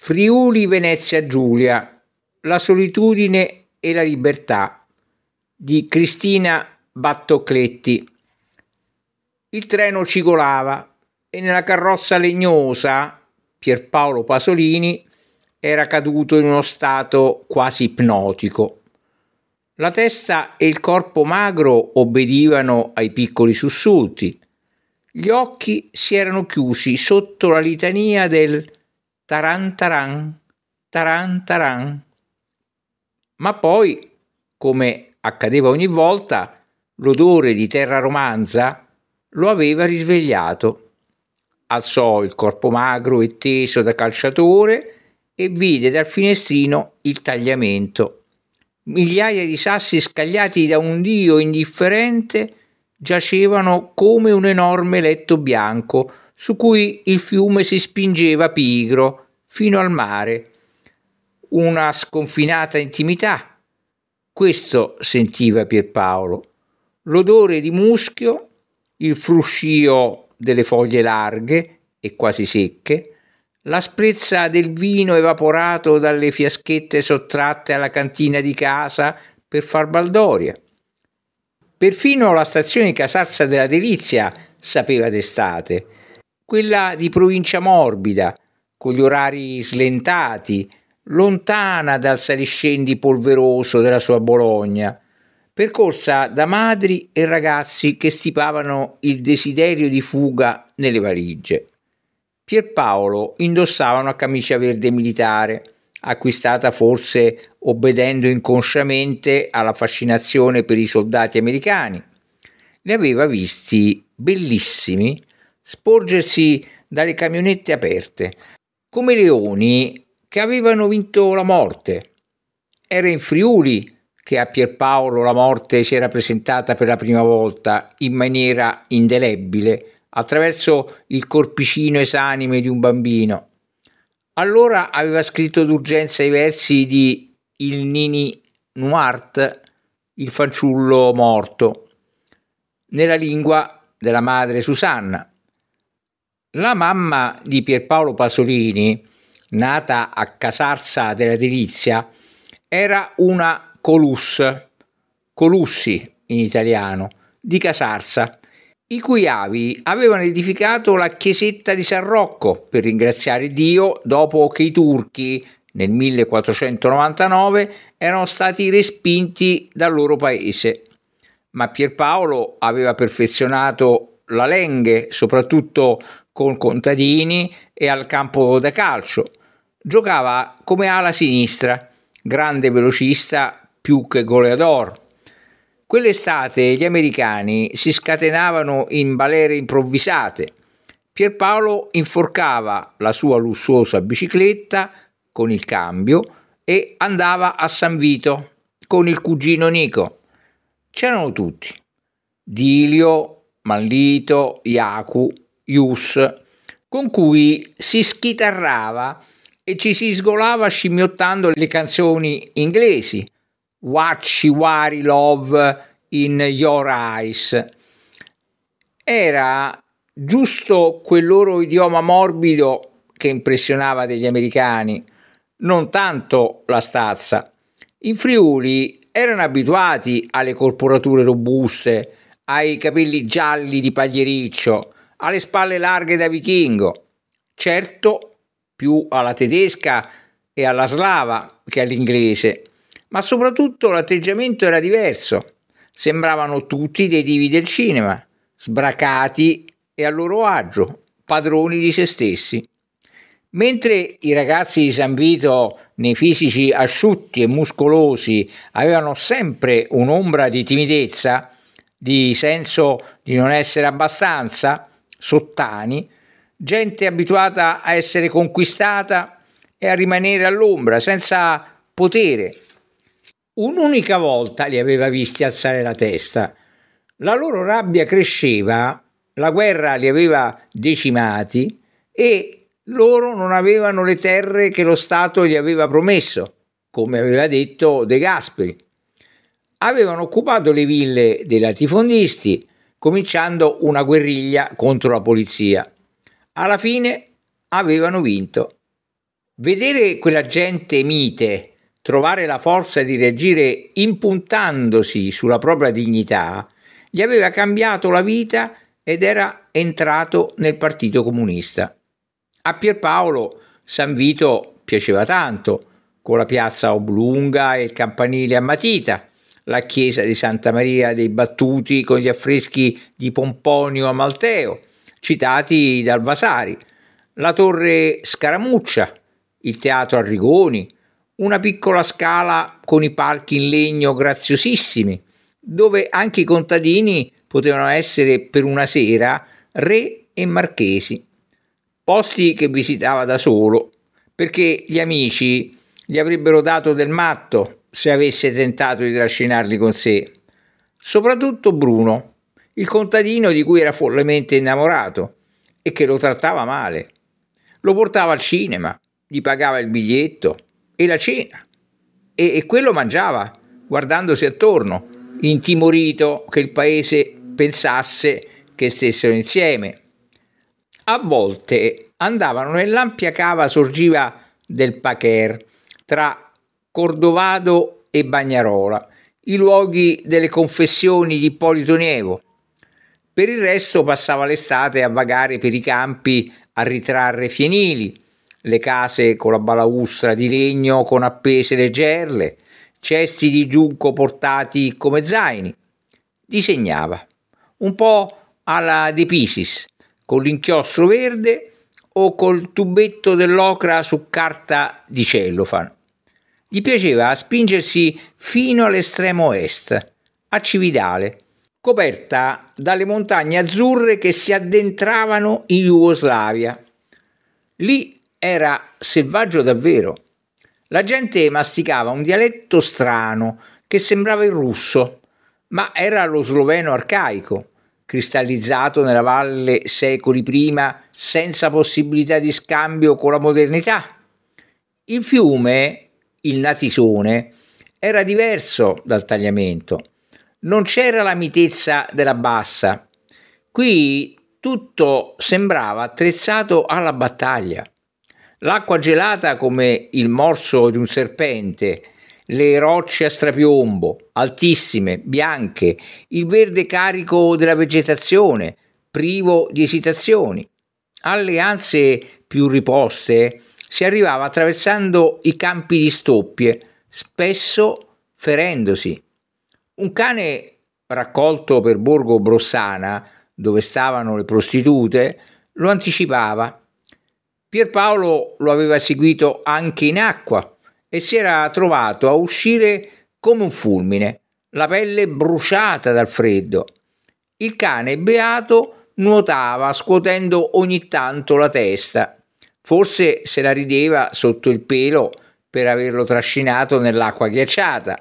Friuli Venezia Giulia, La solitudine e la libertà di Cristina Battocletti. Il treno cigolava e nella carrozza legnosa Pierpaolo Pasolini era caduto in uno stato quasi ipnotico. La testa e il corpo magro obbedivano ai piccoli sussulti. Gli occhi si erano chiusi sotto la litania del taran taran, taran taran. Ma poi, come accadeva ogni volta, l'odore di terra romanza lo aveva risvegliato. Alzò il corpo magro e teso da calciatore e vide dal finestrino il tagliamento. Migliaia di sassi scagliati da un dio indifferente giacevano come un enorme letto bianco su cui il fiume si spingeva pigro fino al mare, una sconfinata intimità. Questo sentiva Pierpaolo. L'odore di muschio, il fruscio delle foglie larghe e quasi secche, l'asprezza del vino evaporato dalle fiaschette sottratte alla cantina di casa per far baldoria. Perfino la stazione Casazza della Delizia sapeva d'estate, quella di provincia morbida, con gli orari slentati, lontana dal saliscendi polveroso della sua Bologna, percorsa da madri e ragazzi che stipavano il desiderio di fuga nelle valigie. Pierpaolo indossava una camicia verde militare, acquistata forse obbedendo inconsciamente alla fascinazione per i soldati americani. Ne aveva visti bellissimi sporgersi dalle camionette aperte, come leoni che avevano vinto la morte. Era in Friuli che a Pierpaolo la morte si era presentata per la prima volta in maniera indelebile attraverso il corpicino esanime di un bambino. Allora aveva scritto d'urgenza i versi di Il Nini Nuart, il fanciullo morto, nella lingua della madre Susanna, la mamma di Pierpaolo Pasolini, nata a Casarsa della Delizia, era una colus, colussi in italiano, di Casarsa, i cui avi avevano edificato la chiesetta di San Rocco per ringraziare Dio dopo che i turchi nel 1499 erano stati respinti dal loro paese. Ma Pierpaolo aveva perfezionato la lenghe, soprattutto con Contadini e al campo da calcio. Giocava come ala sinistra, grande velocista più che goleador. Quell'estate gli americani si scatenavano in balere improvvisate. Pierpaolo inforcava la sua lussuosa bicicletta con il cambio e andava a San Vito con il cugino Nico. C'erano tutti. Dilio, Mallito, Iacu, Ius, con cui si schitarrava e ci si sgolava scimmiottando le canzoni inglesi Watch She Wari Love in Your Eyes. Era giusto quel loro idioma morbido che impressionava degli americani, non tanto la stazza. In Friuli erano abituati alle corporature robuste, ai capelli gialli di pagliericcio, ha le spalle larghe da vichingo, certo più alla tedesca e alla slava che all'inglese, ma soprattutto l'atteggiamento era diverso. Sembravano tutti dei divi del cinema, sbracati e a loro agio, padroni di se stessi. Mentre i ragazzi di San Vito, nei fisici asciutti e muscolosi, avevano sempre un'ombra di timidezza, di senso di non essere abbastanza, sottani, gente abituata a essere conquistata e a rimanere all'ombra, senza potere. Un'unica volta li aveva visti alzare la testa. La loro rabbia cresceva, la guerra li aveva decimati e loro non avevano le terre che lo Stato gli aveva promesso, come aveva detto De Gasperi. Avevano occupato le ville dei latifondisti, cominciando una guerriglia contro la polizia. Alla fine avevano vinto. Vedere quella gente mite trovare la forza di reagire impuntandosi sulla propria dignità gli aveva cambiato la vita ed era entrato nel Partito Comunista. A Pierpaolo San Vito piaceva tanto, con la piazza oblunga e il campanile a matita la chiesa di Santa Maria dei Battuti con gli affreschi di Pomponio Amalteo, citati dal Vasari, la torre Scaramuccia, il teatro Arrigoni, una piccola scala con i palchi in legno graziosissimi, dove anche i contadini potevano essere per una sera re e marchesi, posti che visitava da solo, perché gli amici gli avrebbero dato del matto se avesse tentato di trascinarli con sé, soprattutto Bruno, il contadino di cui era follemente innamorato e che lo trattava male. Lo portava al cinema, gli pagava il biglietto e la cena. E, e quello mangiava, guardandosi attorno, intimorito che il paese pensasse che stessero insieme. A volte andavano nell'ampia cava sorgiva del Pacher tra Cordovado e Bagnarola, i luoghi delle confessioni di Ippolito Nievo. Per il resto passava l'estate a vagare per i campi a ritrarre fienili, le case con la balaustra di legno con appese le gerle, cesti di giunco portati come zaini. Disegnava, un po' alla De Pisis, con l'inchiostro verde o col tubetto dell'ocra su carta di cellofan. Gli piaceva spingersi fino all'estremo est, a Cividale, coperta dalle montagne azzurre che si addentravano in Jugoslavia. Lì era selvaggio davvero. La gente masticava un dialetto strano che sembrava il russo, ma era lo sloveno arcaico, cristallizzato nella valle secoli prima senza possibilità di scambio con la modernità. Il fiume il natisone era diverso dal tagliamento. Non c'era la mitezza della bassa. Qui tutto sembrava attrezzato alla battaglia. L'acqua gelata come il morso di un serpente, le rocce a strapiombo, altissime, bianche, il verde carico della vegetazione, privo di esitazioni. Alleanze più riposte si arrivava attraversando i campi di stoppie, spesso ferendosi. Un cane raccolto per Borgo Brossana, dove stavano le prostitute, lo anticipava. Pierpaolo lo aveva seguito anche in acqua e si era trovato a uscire come un fulmine, la pelle bruciata dal freddo. Il cane beato nuotava scuotendo ogni tanto la testa Forse se la rideva sotto il pelo per averlo trascinato nell'acqua ghiacciata.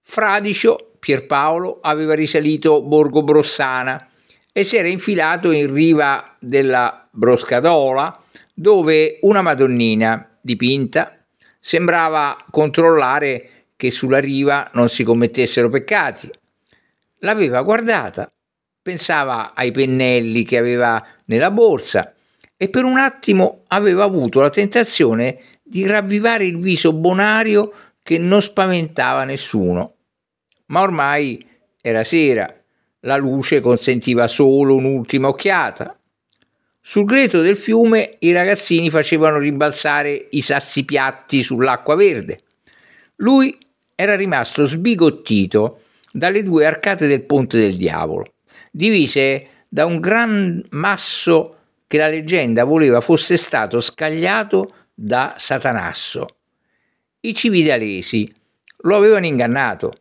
Fradicio Pierpaolo aveva risalito Borgo Brossana e si era infilato in riva della Broscadola dove una Madonnina dipinta sembrava controllare che sulla riva non si commettessero peccati. L'aveva guardata, pensava ai pennelli che aveva nella borsa e per un attimo aveva avuto la tentazione di ravvivare il viso bonario che non spaventava nessuno. Ma ormai era sera, la luce consentiva solo un'ultima occhiata. Sul greto del fiume i ragazzini facevano rimbalzare i sassi piatti sull'acqua verde. Lui era rimasto sbigottito dalle due arcate del ponte del diavolo, divise da un gran masso di che la leggenda voleva fosse stato scagliato da Satanasso. I cividalesi lo avevano ingannato,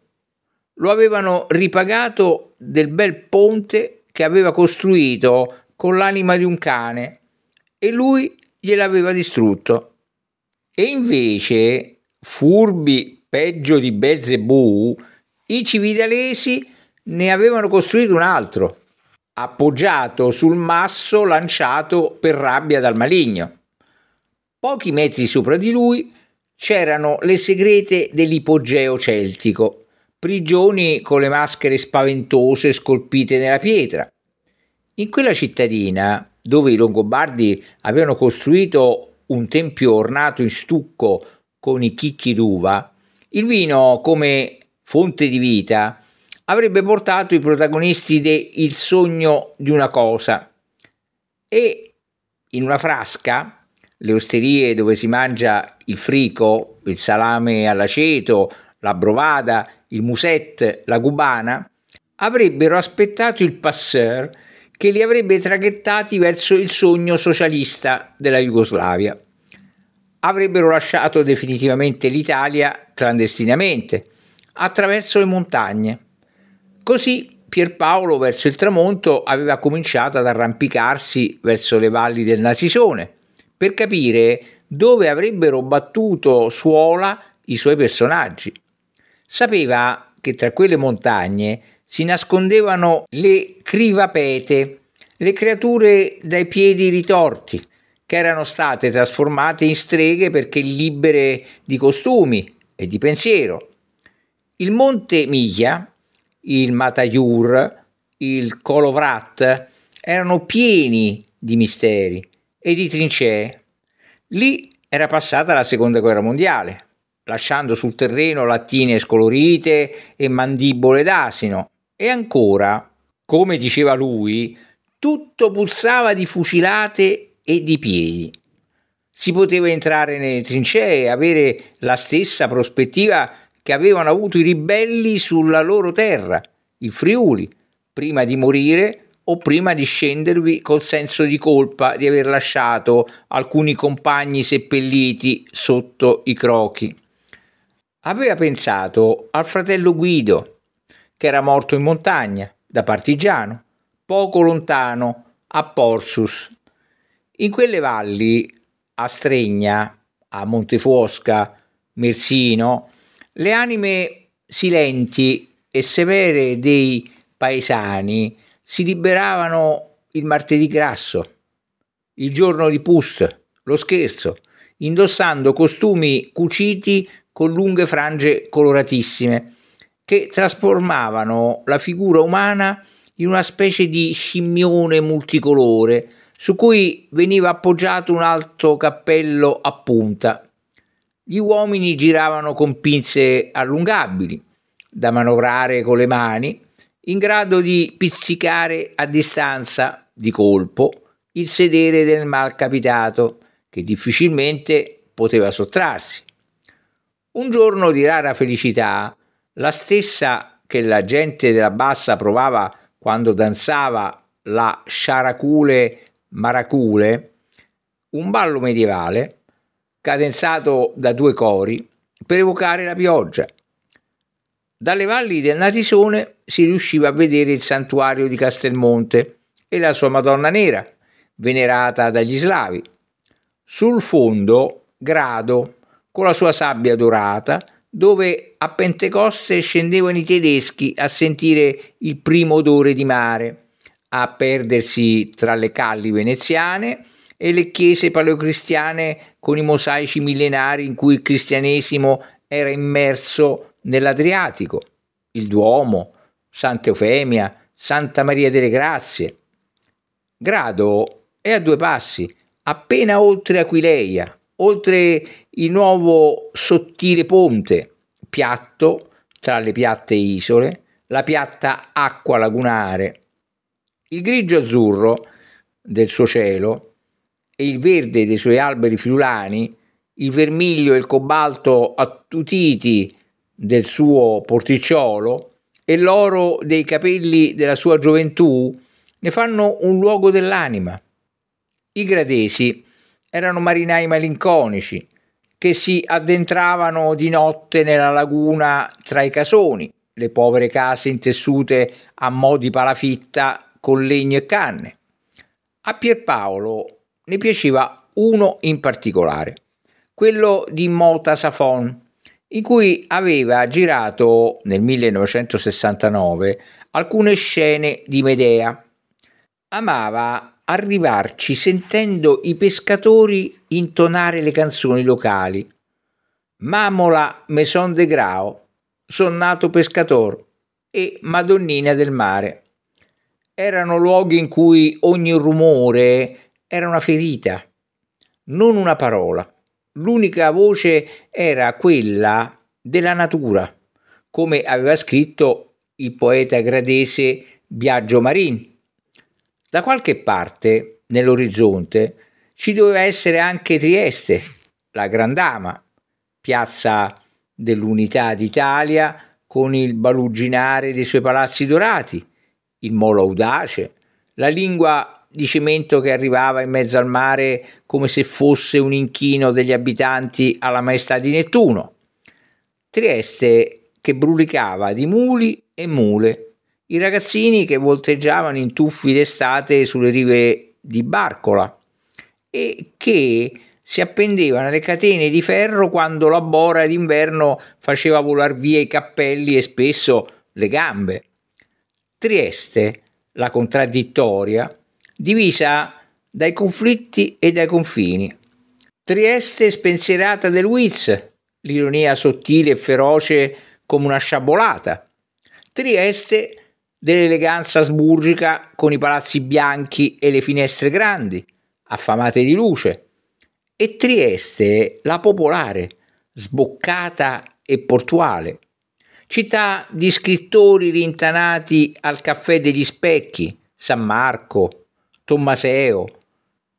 lo avevano ripagato del bel ponte che aveva costruito con l'anima di un cane e lui gliel'aveva distrutto. E invece, furbi peggio di Belzebù, i cividalesi ne avevano costruito un altro appoggiato sul masso lanciato per rabbia dal maligno. Pochi metri sopra di lui c'erano le segrete dell'ipogeo celtico, prigioni con le maschere spaventose scolpite nella pietra. In quella cittadina, dove i Longobardi avevano costruito un tempio ornato in stucco con i chicchi d'uva, il vino come fonte di vita avrebbe portato i protagonisti de Il sogno di una cosa e in una frasca, le osterie dove si mangia il frico, il salame all'aceto, la brovada, il musette, la cubana, avrebbero aspettato il passeur che li avrebbe traghettati verso il sogno socialista della Jugoslavia. Avrebbero lasciato definitivamente l'Italia clandestinamente, attraverso le montagne Così Pierpaolo verso il tramonto aveva cominciato ad arrampicarsi verso le valli del Nasisone per capire dove avrebbero battuto suola i suoi personaggi. Sapeva che tra quelle montagne si nascondevano le crivapete, le creature dai piedi ritorti, che erano state trasformate in streghe perché libere di costumi e di pensiero. Il monte Miglia il Matayur, il Colovrat, erano pieni di misteri e di trincee. Lì era passata la seconda guerra mondiale, lasciando sul terreno lattine scolorite e mandibole d'asino. E ancora, come diceva lui, tutto pulsava di fucilate e di piedi. Si poteva entrare nelle trincee e avere la stessa prospettiva che avevano avuto i ribelli sulla loro terra, il Friuli, prima di morire o prima di scendervi col senso di colpa di aver lasciato alcuni compagni seppelliti sotto i crochi. Aveva pensato al fratello Guido, che era morto in montagna da partigiano, poco lontano a Porsus. In quelle valli, a Stregna, a Montefuosca, Mersino, le anime silenti e severe dei paesani si liberavano il martedì grasso, il giorno di Pust, lo scherzo, indossando costumi cuciti con lunghe frange coloratissime che trasformavano la figura umana in una specie di scimmione multicolore su cui veniva appoggiato un alto cappello a punta gli uomini giravano con pinze allungabili, da manovrare con le mani, in grado di pizzicare a distanza di colpo il sedere del malcapitato, che difficilmente poteva sottrarsi. Un giorno di rara felicità, la stessa che la gente della bassa provava quando danzava la sciaracule maracule, un ballo medievale, cadenzato da due cori, per evocare la pioggia. Dalle valli del Natisone si riusciva a vedere il santuario di Castelmonte e la sua Madonna Nera, venerata dagli slavi. Sul fondo, Grado, con la sua sabbia dorata, dove a Pentecoste scendevano i tedeschi a sentire il primo odore di mare, a perdersi tra le calli veneziane e le chiese paleocristiane con i mosaici millenari in cui il cristianesimo era immerso nell'Adriatico, il Duomo, Santa Eufemia, Santa Maria delle Grazie. Grado è a due passi, appena oltre Aquileia, oltre il nuovo sottile ponte, piatto tra le piatte isole, la piatta acqua lagunare. Il grigio azzurro del suo cielo e il verde dei suoi alberi friulani, il vermiglio e il cobalto attutiti del suo porticciolo e l'oro dei capelli della sua gioventù ne fanno un luogo dell'anima. I gradesi erano marinai malinconici che si addentravano di notte nella laguna tra i casoni, le povere case intessute a mo' di palafitta con legno e canne. A Pierpaolo ne piaceva uno in particolare, quello di Mota Safon, in cui aveva girato nel 1969 alcune scene di Medea. Amava arrivarci sentendo i pescatori intonare le canzoni locali. Mamola Maison de Grau, son nato pescator e Madonnina del mare. Erano luoghi in cui ogni rumore era una ferita, non una parola. L'unica voce era quella della natura, come aveva scritto il poeta gradese Biagio Marini. Da qualche parte, nell'orizzonte, ci doveva essere anche Trieste, la Grandama, piazza dell'Unità d'Italia con il baluginare dei suoi palazzi dorati, il molo audace, la lingua di cemento che arrivava in mezzo al mare come se fosse un inchino degli abitanti alla maestà di Nettuno. Trieste che brulicava di muli e mule, i ragazzini che volteggiavano in tuffi d'estate sulle rive di Barcola e che si appendevano alle catene di ferro quando la bora d'inverno faceva volar via i cappelli e spesso le gambe. Trieste, la contraddittoria, divisa dai conflitti e dai confini. Trieste spensierata del Wiz, l'ironia sottile e feroce come una sciabolata. Trieste dell'eleganza asburgica con i palazzi bianchi e le finestre grandi, affamate di luce. E Trieste la popolare, sboccata e portuale. Città di scrittori rintanati al caffè degli specchi, San Marco, Tommaseo,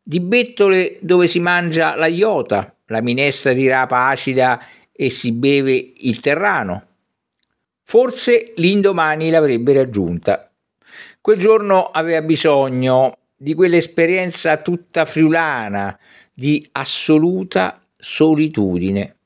di Bettole dove si mangia la iota, la minestra di rapa acida e si beve il terrano. Forse l'indomani l'avrebbe raggiunta. Quel giorno aveva bisogno di quell'esperienza tutta friulana, di assoluta solitudine.